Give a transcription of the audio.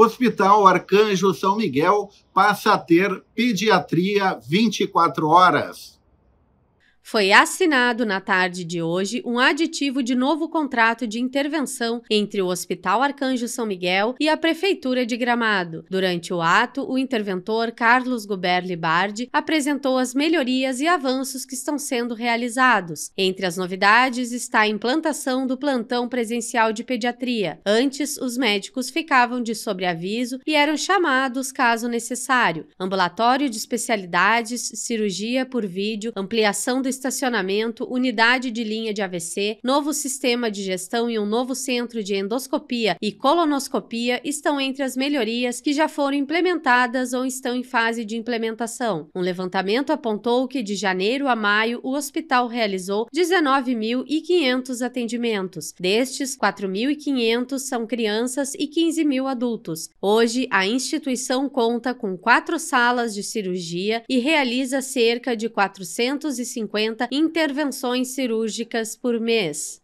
Hospital Arcanjo São Miguel passa a ter pediatria 24 horas. Foi assinado na tarde de hoje um aditivo de novo contrato de intervenção entre o Hospital Arcanjo São Miguel e a Prefeitura de Gramado. Durante o ato, o interventor Carlos Guberli Bardi apresentou as melhorias e avanços que estão sendo realizados. Entre as novidades está a implantação do plantão presencial de pediatria. Antes, os médicos ficavam de sobreaviso e eram chamados caso necessário. Ambulatório de especialidades, cirurgia por vídeo, ampliação do estacionamento, unidade de linha de AVC, novo sistema de gestão e um novo centro de endoscopia e colonoscopia estão entre as melhorias que já foram implementadas ou estão em fase de implementação. Um levantamento apontou que de janeiro a maio o hospital realizou 19.500 atendimentos. Destes, 4.500 são crianças e 15 mil adultos. Hoje, a instituição conta com quatro salas de cirurgia e realiza cerca de 450 intervenções cirúrgicas por mês.